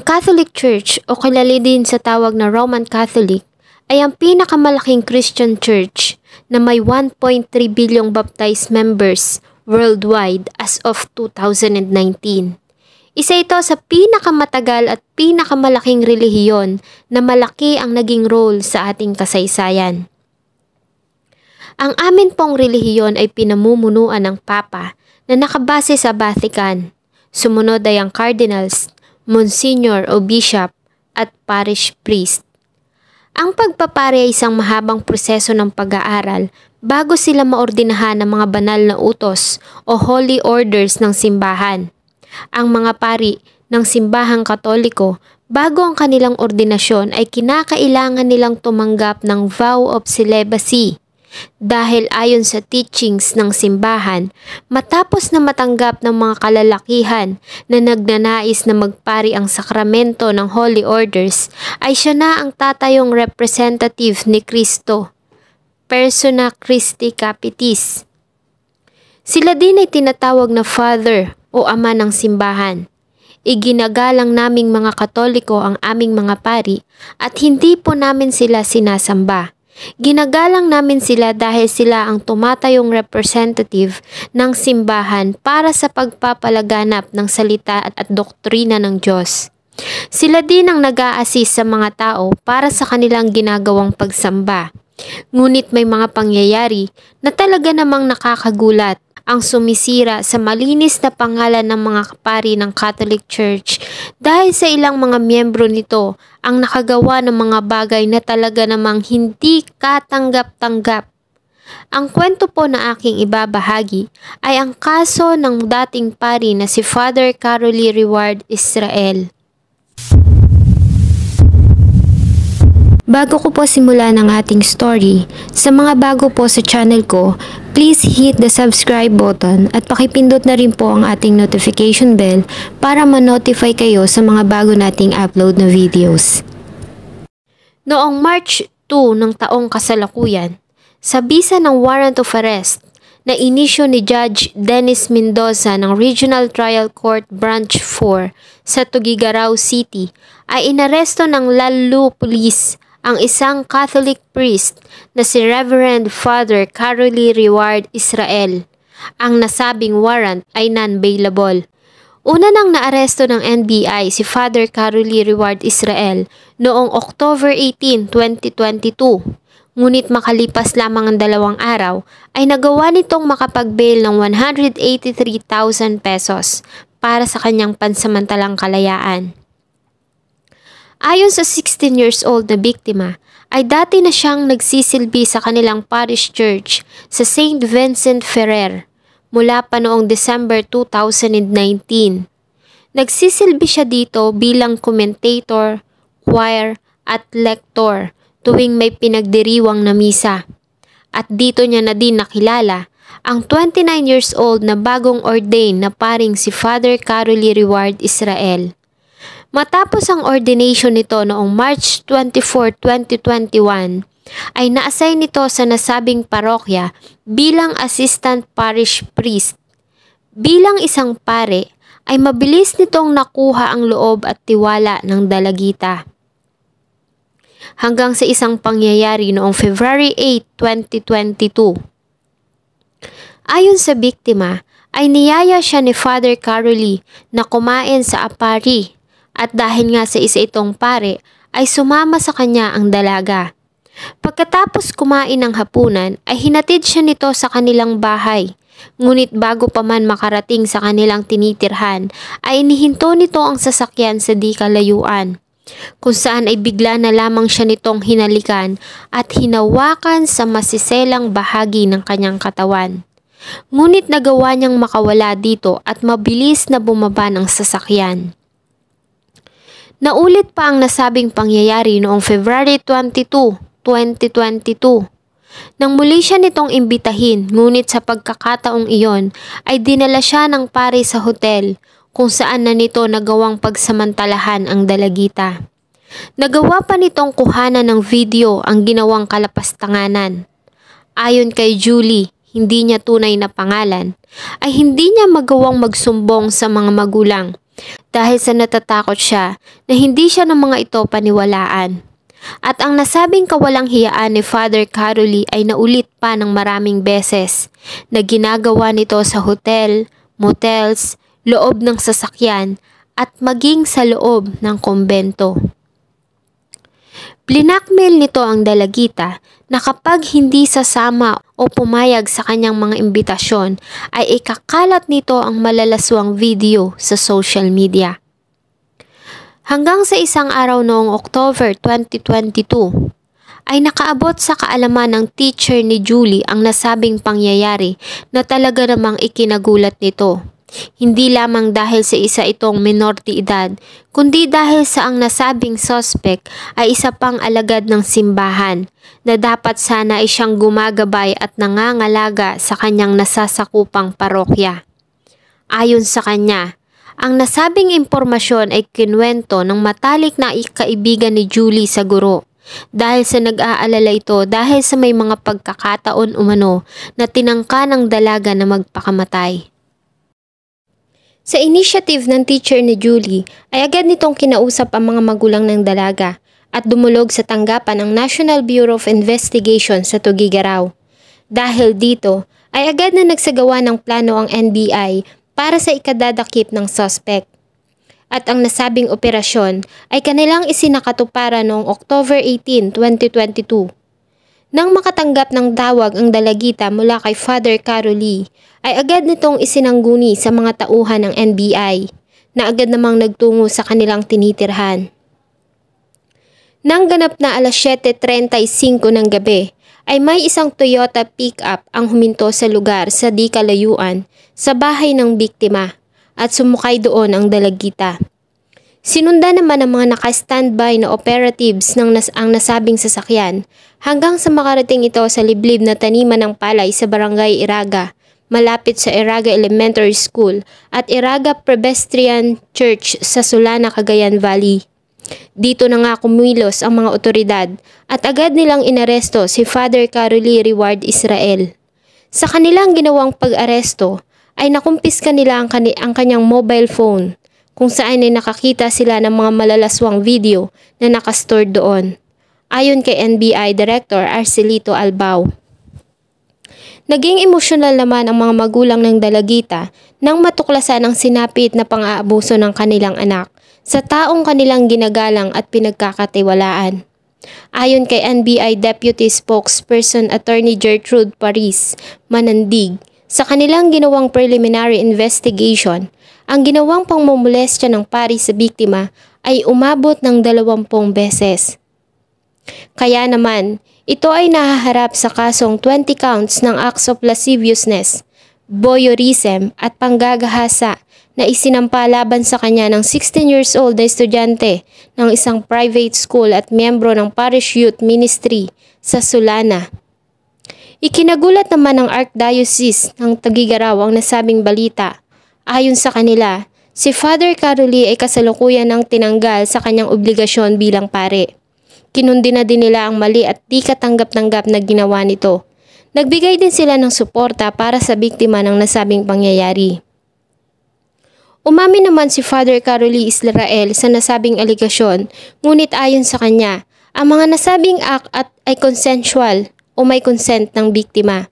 Ang Catholic Church o kilala din sa tawag na Roman Catholic ay ang pinakamalaking Christian church na may 1.3 bilyong baptized members worldwide as of 2019. Isa ito sa pinakamatagal at pinakamalaking relihiyon na malaki ang naging role sa ating kasaysayan. Ang amin pong relihiyon ay pinamumunuan ng Papa na nakabase sa Vatican. Sumunod ay ang Cardinals monsignor o bishop, at parish priest. Ang pagpapare ay isang mahabang proseso ng pag-aaral bago sila maordinahan ng mga banal na utos o holy orders ng simbahan. Ang mga pari ng simbahang katoliko bago ang kanilang ordinasyon ay kinakailangan nilang tumanggap ng vow of celibacy dahil ayon sa teachings ng simbahan, matapos na matanggap ng mga kalalakihan na nagnanais na magpari ang sakramento ng Holy Orders, ay siya na ang tatayong representative ni Kristo, persona Christi Capitis. Sila din ay tinatawag na Father o Ama ng simbahan iginagalang naming mga katoliko ang aming mga pari at hindi po namin sila sinasamba. Ginagalang namin sila dahil sila ang tumatayong representative ng simbahan para sa pagpapalaganap ng salita at, at doktrina ng Diyos. Sila din ang nag a sa mga tao para sa kanilang ginagawang pagsamba. Ngunit may mga pangyayari na talaga namang nakakagulat ang sumisira sa malinis na pangalan ng mga kapari ng Catholic Church dahil sa ilang mga miyembro nito ang nakagawa ng mga bagay na talaga namang hindi katanggap-tanggap. Ang kwento po na aking ibabahagi ay ang kaso ng dating pari na si Father Carolee Reward Israel. Bago ko po simula ng ating story, sa mga bago po sa channel ko, please hit the subscribe button at pakipindot na rin po ang ating notification bell para ma-notify kayo sa mga bago nating upload na videos. Noong March 2 ng taong kasalukuyan, sa bisa ng warrant of arrest na inisyo ni Judge Dennis Mendoza ng Regional Trial Court Branch 4 sa Tugigaraw City ay inaresto ng Lalo Police ang isang Catholic priest na si Reverend Father Carolee Reward Israel. Ang nasabing warrant ay non-bailable. Una nang naaresto ng NBI si Father Carolee Reward Israel noong October 18, 2022. Ngunit makalipas lamang ang dalawang araw ay nagawa nitong makapag-bail ng 183,000 pesos para sa kanyang pansamantalang kalayaan. Ayon sa 16 years old na biktima, ay dati na siyang nagsisilbi sa kanilang parish church sa St. Vincent Ferrer mula pa noong December 2019. Nagsisilbi siya dito bilang commentator, choir at lector tuwing may pinagdiriwang na misa. At dito niya na din nakilala ang 29 years old na bagong ordained na paring si Father Caroli Reward Israel. Matapos ang ordination nito noong March 24, 2021, ay naasay nito sa nasabing parokya bilang assistant parish priest. Bilang isang pare, ay mabilis nitong nakuha ang loob at tiwala ng dalagita. Hanggang sa isang pangyayari noong February 8, 2022. Ayon sa biktima, ay niyaya siya ni Father Carolee na kumain sa apari at dahil nga sa isa itong pare, ay sumama sa kanya ang dalaga. Pagkatapos kumain ng hapunan ay hinatid siya nito sa kanilang bahay. Ngunit bago pa man makarating sa kanilang tinitirhan ay inihinto nito ang sasakyan sa di kalayuan. Kung saan ay bigla na lamang siya nitong hinalikan at hinawakan sa masiselang bahagi ng kanyang katawan. Ngunit nagawa niyang makawala dito at mabilis na bumaba ng sasakyan. Naulit pa ang nasabing pangyayari noong February 22, 2022. Nang muli siya nitong imbitahin, ngunit sa pagkakataong iyon ay dinala siya ng pare sa hotel kung saan na nito nagawang pagsamantalahan ang dalagita. Nagawa pa nitong kuhanan ng video ang ginawang kalapastanganan. Ayon kay Julie, hindi niya tunay na pangalan, ay hindi niya magawang magsumbong sa mga magulang dahil sa natatakot siya na hindi siya ng mga ito paniwalaan. At ang nasabing kawalang hiyaan ni Father Caroli ay naulit pa ng maraming beses na ginagawa nito sa hotel, motels, loob ng sasakyan at maging sa loob ng kumbento. Blinakmail nito ang dalagita na kapag hindi sasama o pumayag sa kanyang mga imbitasyon ay ikakalat nito ang malalaswang video sa social media. Hanggang sa isang araw noong October 2022, ay nakaabot sa kaalaman ng teacher ni Julie ang nasabing pangyayari na talaga namang ikinagulat nito. Hindi lamang dahil sa isa itong minor edad, kundi dahil sa ang nasabing sospek ay isa pang alagad ng simbahan na dapat sana ay siyang gumagabay at nangangalaga sa kanyang nasasakupang parokya. Ayon sa kanya, ang nasabing impormasyon ay kinwento ng matalik na kaibigan ni Julie sa guro dahil sa nag-aalala ito dahil sa may mga pagkakataon umano na tinangka ng dalaga na magpakamatay. Sa initiative ng teacher ni Julie ay agad nitong kinausap ang mga magulang ng dalaga at dumulog sa tanggapan ng National Bureau of Investigation sa Tugigaraw. Dahil dito ay agad na nagsagawa ng plano ang NBI para sa ikadadakip ng suspect. At ang nasabing operasyon ay kanilang isinakatuparan noong October 18, 2022 nang makatanggap ng tawag ang dalagita mula kay Father Caroli, ay agad nitong isinangguni sa mga tauhan ng NBI na agad namang nagtungo sa kanilang tinitirhan. Nang ganap na alas 7.35 ng gabi, ay may isang Toyota pickup ang huminto sa lugar sa di kalayuan sa bahay ng biktima at sumukay doon ang dalagita. Sinunda naman ng mga naka-standby na operatives ng nas ang nasabing sasakyan hanggang sa makarating ito sa liblib na taniman ng palay sa barangay Iraga, malapit sa Iraga Elementary School at Iraga Presbyterian Church sa Sulana, Cagayan Valley. Dito na nga kumilos ang mga otoridad at agad nilang inaresto si Father Caroli Reward Israel. Sa kanilang ginawang pag-aresto ay nakumpiska nila ang, kan ang kanyang mobile phone, kung saan ay nakakita sila ng mga malalaswang video na nakastore doon. Ayon kay NBI Director Arcelito Albao. Naging emosyonal naman ang mga magulang ng dalagita nang matuklasan ang sinapit na pang-aabuso ng kanilang anak sa taong kanilang ginagalang at pinagkakatiwalaan. Ayon kay NBI Deputy Spokesperson Attorney Gertrude Paris Manandig, sa kanilang ginawang preliminary investigation, ang ginawang pangmumulestya ng pari sa biktima ay umabot ng 20 beses. Kaya naman, ito ay nahaharap sa kasong 20 counts ng acts of lasciviousness, voyeurism at panggagahasa na isinampa laban sa kanya ng 16 years old na estudyante ng isang private school at miyembro ng Parish Youth Ministry sa Sulana. Ikinagulat naman ng Archdiocese ng Tagigaraw ang nasabing balita Ayon sa kanila, si Father Caroli ay kasalukuyan ng tinanggal sa kanyang obligasyon bilang pare. Kinundi na din nila ang mali at di katanggap-tanggap na ginawa nito. Nagbigay din sila ng suporta para sa biktima ng nasabing pangyayari. Umami naman si Father Caroli Israel sa nasabing aligasyon, ngunit ayon sa kanya, ang mga nasabing act at ay consensual o may consent ng biktima.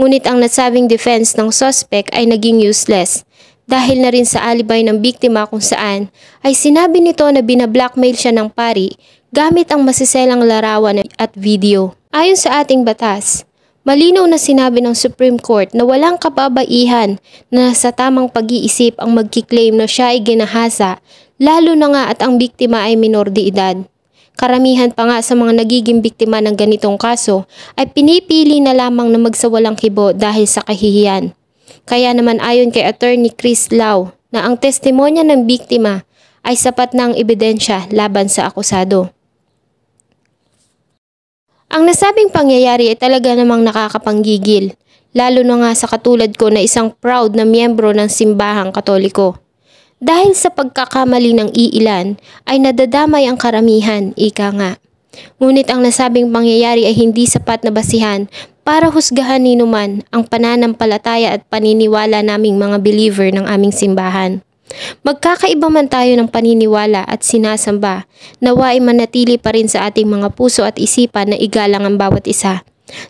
Ngunit ang nasabing defense ng suspect ay naging useless dahil na rin sa alibay ng biktima kung saan ay sinabi nito na binablockmail siya ng pari gamit ang masiselang larawan at video. Ayon sa ating batas, malinaw na sinabi ng Supreme Court na walang kababaihan na sa tamang pag-iisip ang magkiklaim na siya ay ginahasa, lalo na nga at ang biktima ay minor de edad. Karamihan pa nga sa mga nagiging biktima ng ganitong kaso ay pinipili na lamang na magsawalang kibo dahil sa kahihiyan. Kaya naman ayon kay Attorney Chris Lau na ang testimonya ng biktima ay sapat na ang ebidensya laban sa akusado. Ang nasabing pangyayari ay talaga namang nakakapanggigil, lalo na nga sa katulad ko na isang proud na miyembro ng simbahang katoliko. Dahil sa pagkakamali ng iilan, ay nadadamay ang karamihan, ika nga. Ngunit ang nasabing pangyayari ay hindi sapat na basihan para husgahan ni Numan ang pananampalataya at paniniwala naming mga believer ng aming simbahan. Magkakaiba man tayo ng paniniwala at sinasamba, nawa ay manatili pa rin sa ating mga puso at isipan na igalang ang bawat isa.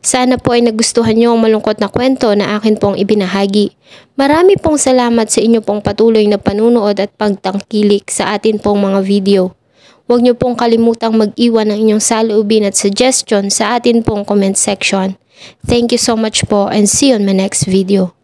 Sana po ay nagustuhan niyo ang malungkot na kwento na akin pong ibinahagi. Marami pong salamat sa inyo pong patuloy na panunood at pagtangkilik sa atin pong mga video. Huwag niyo pong kalimutang mag-iwan ng inyong saloobin at suggestion sa atin pong comment section. Thank you so much po and see you on my next video.